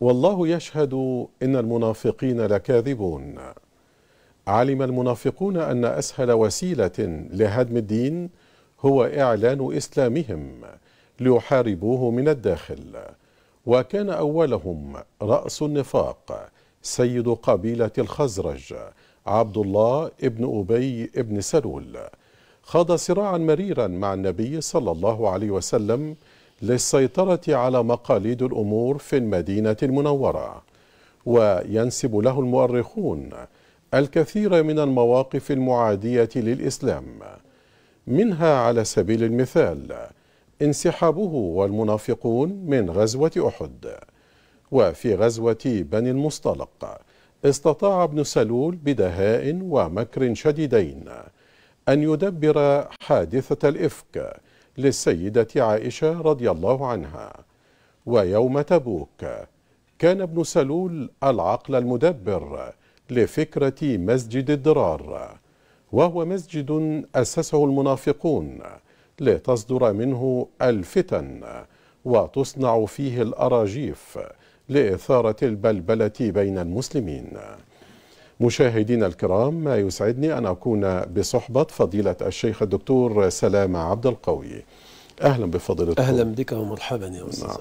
والله يشهد إن المنافقين لكاذبون علم المنافقون أن أسهل وسيلة لهدم الدين هو إعلان إسلامهم ليحاربوه من الداخل وكان أولهم رأس النفاق سيد قبيلة الخزرج عبد الله ابن أبي ابن سلول خاض صراعا مريرا مع النبي صلى الله عليه وسلم للسيطرة على مقاليد الأمور في المدينة المنورة وينسب له المؤرخون الكثير من المواقف المعادية للإسلام منها على سبيل المثال انسحابه والمنافقون من غزوة أحد وفي غزوة بني المصطلق استطاع ابن سلول بدهاء ومكر شديدين أن يدبر حادثة الإفك للسيدة عائشة رضي الله عنها ويوم تبوك كان ابن سلول العقل المدبر لفكرة مسجد الضرار وهو مسجد أسسه المنافقون لتصدر منه الفتن وتصنع فيه الأراجيف لإثارة البلبلة بين المسلمين مشاهدينا الكرام ما يسعدني أن أكون بصحبة فضيلة الشيخ الدكتور سلامة عبد القوي أهلا بفضيلتكم أهلا بك ومرحبا يا أستاذ نعم.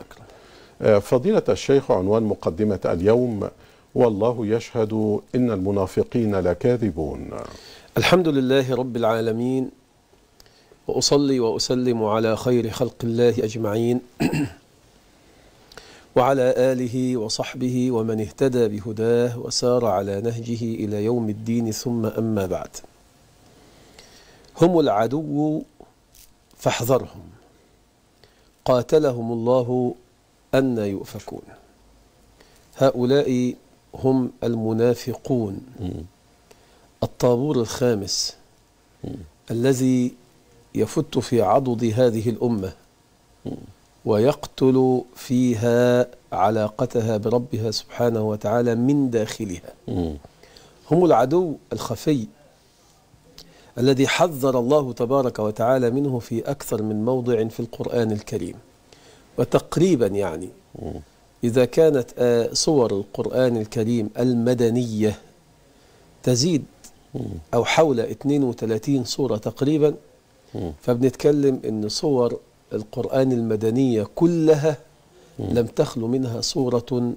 آه، فضيلة الشيخ عنوان مقدمة اليوم والله يشهد إن المنافقين لكاذبون الحمد لله رب العالمين وأصلي وأسلم على خير خلق الله أجمعين وعلى آله وصحبه ومن اهتدى بهداه وسار على نهجه إلى يوم الدين ثم أما بعد هم العدو فاحذرهم قاتلهم الله أن يؤفكون هؤلاء هم المنافقون الطابور الخامس الذي يفت في عضد هذه الأمة ويقتل فيها علاقتها بربها سبحانه وتعالى من داخلها هم العدو الخفي الذي حذر الله تبارك وتعالى منه في أكثر من موضع في القرآن الكريم وتقريبا يعني إذا كانت آه، صور القرآن الكريم المدنية تزيد أو حول 32 صورة تقريبا فبنتكلم أن صور القرآن المدنية كلها لم تخل منها صورة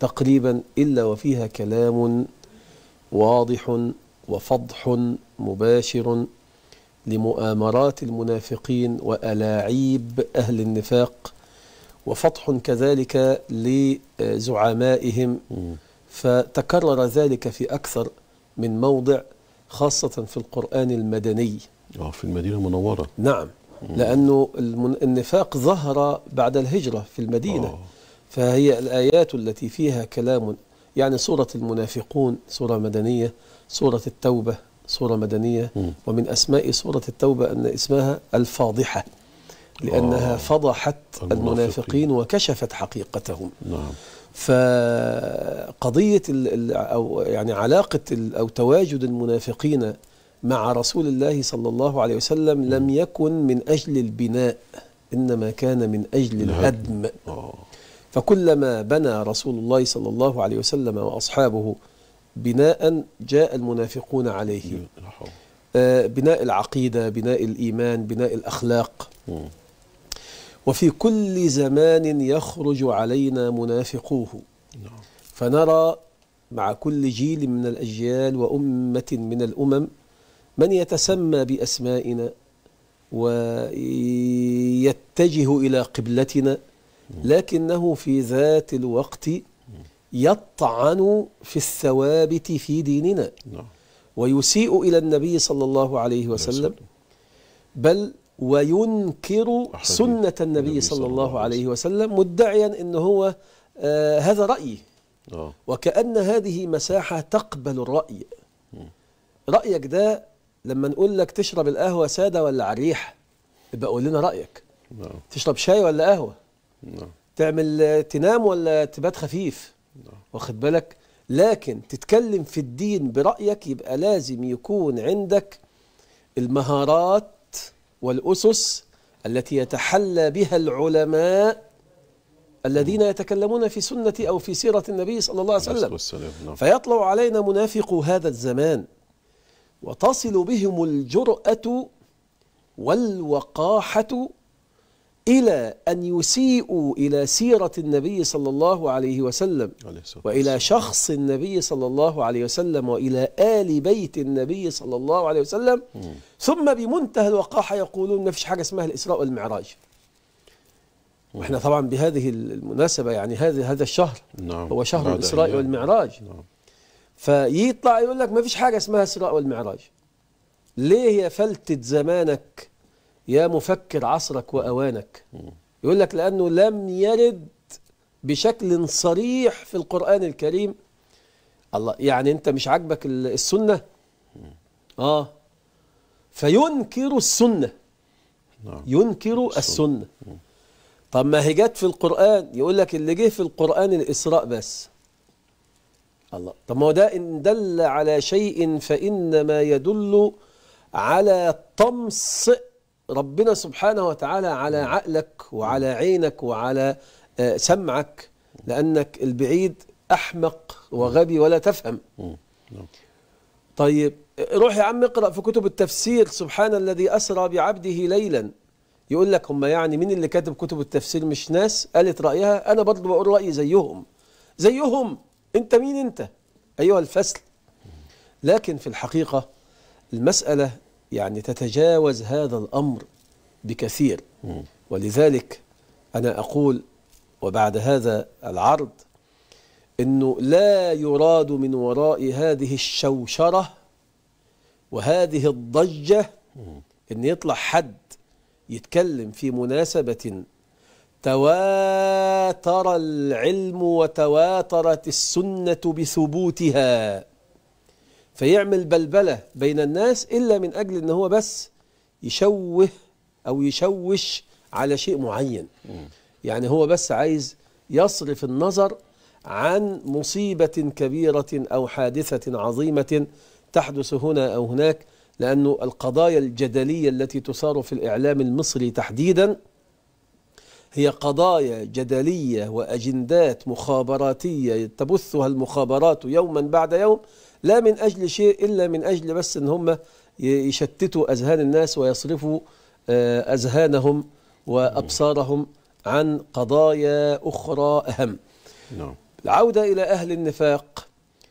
تقريبا إلا وفيها كلام واضح وفضح مباشر لمؤامرات المنافقين وألاعيب أهل النفاق وفضح كذلك لزعمائهم فتكرر ذلك في أكثر من موضع خاصة في القرآن المدني آه، في المدينة المنورة نعم لأنه النفاق ظهر بعد الهجرة في المدينة آه. فهي الآيات التي فيها كلام يعني سورة المنافقون سورة مدنية سورة التوبة سورة مدنية ومن أسماء سورة التوبة أن اسمها الفاضحة لأنها آه. فضحت المنافقين, وكشفت حقيقتهم نعم. فقضية أو يعني علاقة أو تواجد المنافقين مع رسول الله صلى الله عليه وسلم لم يكن من أجل البناء إنما كان من أجل الهدم آه. فكلما بنى رسول الله صلى الله عليه وسلم وأصحابه بناء جاء المنافقون عليه آه، بناء العقيدة بناء الإيمان بناء الأخلاق وفي كل زمان يخرج علينا منافقوه نعم. فنرى مع كل جيل من الأجيال وأمة من الأمم من يتسمى بأسمائنا ويتجه إلى قبلتنا لكنه في ذات الوقت يطعن في الثوابت في ديننا نعم. ويسيء إلى النبي صلى الله عليه وسلم نعم، بل وينكر سنة النبي صلى الله عليه وسلم مدعيا أنه هو آه هذا آه وكأن هذه مساحة تقبل الرأي رأيك ده لما نقول لك تشرب القهوه ساده ولا عريح يبقى قول لنا رايك نعم. تشرب شاي ولا قهوه نعم. تعمل تنام ولا تبات خفيف نعم. واخد بالك لكن تتكلم في الدين برايك يبقى لازم يكون عندك المهارات والاسس التي يتحلى بها العلماء الذين يتكلمون في سنة أو في سيرة النبي صلى الله عليه وسلم نعم. فيطلع علينا منافق هذا الزمان وتصل بهم الجرأة والوقاحة إلى أن يسيئوا إلى سيرة النبي صلى الله عليه وسلم وإلى شخص النبي صلى الله عليه وسلم وإلى آل بيت النبي صلى الله عليه وسلم ثم بمنتهى الوقاحة يقولون ما فيش حاجة اسمها الإسراء والمعراج واحنا طبعا بهذه المناسبة يعني هذا هذا الشهر نعم. هو شهر الإسراء والمعراج نعم. فيطلع يقول لك ما فيش حاجة اسمها إسراء والمعراج ليه يا فلتة زمانك يا مفكر عصرك وأوانك يقول لك لأنه لم يرد بشكل صريح في القرآن الكريم الله يعني أنت مش عاجبك السنة آه فينكر السنة نعم. ينكر السنة طب ما هي جت في القرآن يقول لك اللي جه في القرآن الإسراء بس الله طب ما هو ده إن دل على شيء فإنما يدل على طمس ربنا سبحانه وتعالى على نعم. عقلك وعلى عينك وعلى آه، سمعك لأنك البعيد أحمق وغبي ولا تفهم نعم. طيب روح يا عم اقرأ في كتب التفسير سبحان الذي أسرى بعبده ليلا يقول لك هم يعني مين اللي كاتب كتب التفسير مش ناس قالت رأيها أنا برضه بقول رأيي زيهم زيهم انت مين انت ايها الفسل لكن في الحقيقه المساله يعني تتجاوز هذا الامر بكثير ولذلك انا اقول وبعد هذا العرض انه لا يراد من وراء هذه الشوشره وهذه الضجه ان يطلع حد يتكلم في مناسبه تواتر العلم وتواترت السنة بثبوتها فيعمل بلبلة بين الناس إلا من أجل أن هو بس يشوه أو يشوش على شيء معين يعني هو بس عايز يصرف النظر عن مصيبة كبيرة أو حادثة عظيمة تحدث هنا أو هناك لأن القضايا الجدلية التي تثار في الإعلام المصري تحديداً هي قضايا جدلية وأجندات مخابراتية تبثها المخابرات يوما بعد يوم لا من أجل شيء إلا من أجل بس أن هم يشتتوا أذهان الناس ويصرفوا آه، أذهانهم وأبصارهم عن قضايا أخرى أهم نعم. العودة إلى أهل النفاق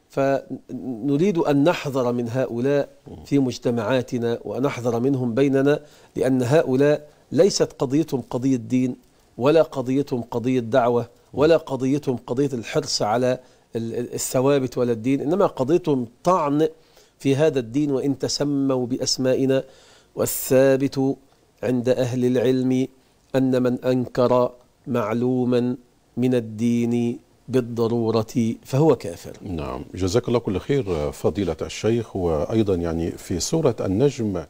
فنريد أن نحذر من هؤلاء في مجتمعاتنا ونحذر منهم بيننا لأن هؤلاء ليست قضيتهم قضية دين ولا قضيتهم قضية دعوة ولا قضيتهم قضية الحرص على الثوابت ولا الدين إنما قضيتهم طعن في هذا الدين وإن تسموا بأسمائنا والثابت عند أهل العلم أن من أنكر معلوما من الدين بالضرورة فهو كافر نعم جزاك الله كل خير فضيلة الشيخ وأيضا يعني في سورة النجم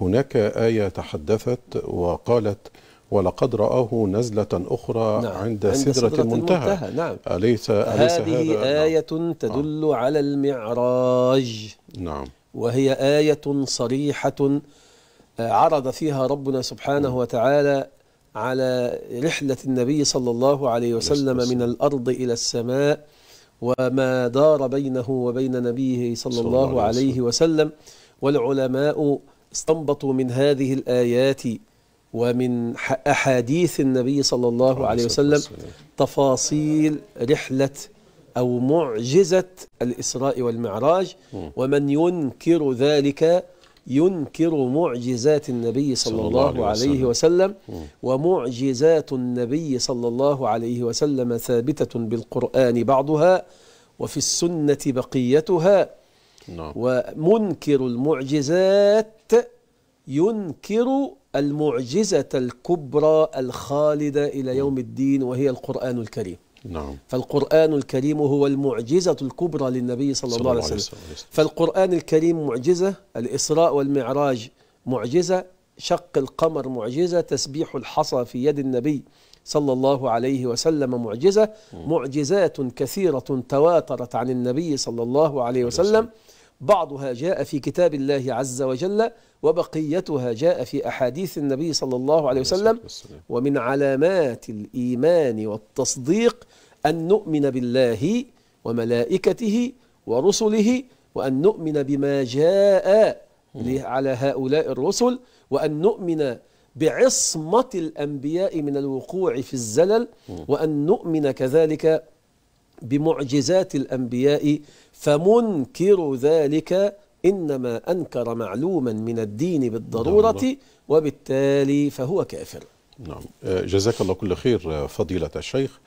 هناك آية تحدثت وقالت ولقد رآه نزلة أخرى نعم. عند, عند سدرة, المنتهى, المنتهى. نعم. أليس, أليس هذه هذا نعم. آية نعم. تدل نعم. على المعراج نعم وهي آية صريحة آه، عرض فيها ربنا سبحانه نعم. وتعالى على رحلة النبي صلى الله عليه وسلم من الأرض إلى السماء وما دار بينه وبين نبيه صلى, صلى الله عليه وسلم والعلماء استنبطوا من هذه الآيات ومن أحاديث النبي صلى الله عليه وسلم تفاصيل رحلة أو معجزة الإسراء والمعراج ومن ينكر ذلك ينكر معجزات النبي صلى الله عليه وسلم ومعجزات النبي صلى الله عليه وسلم ثابتة بالقرآن بعضها وفي السنة بقيتها نعم. ومنكر المعجزات ينكر المعجزة الكبرى الخالدة إلى يوم الدين وهي القرآن الكريم نعم. فالقرآن الكريم هو المعجزة الكبرى للنبي صلى, صلى الله عليه وسلم فالقرآن الكريم معجزة الإسراء والمعراج معجزة شق القمر معجزة تسبيح الحصى في يد النبي صلى الله عليه وسلم معجزة معجزات كثيرة تواترت عن النبي صلى الله عليه وسلم بعضها جاء في كتاب الله عز وجل وبقيتها جاء في أحاديث النبي صلى الله عليه وسلم ومن علامات الإيمان والتصديق أن نؤمن بالله وملائكته ورسله وأن نؤمن بما جاء على هؤلاء الرسل وأن نؤمن بعصمة الأنبياء من الوقوع في الزلل وأن نؤمن كذلك بمعجزات الأنبياء فمنكر ذلك إنما أنكر معلوما من الدين بالضرورة نعم. وبالتالي فهو كافر نعم آه، جزاك الله كل خير آه، فضيلة الشيخ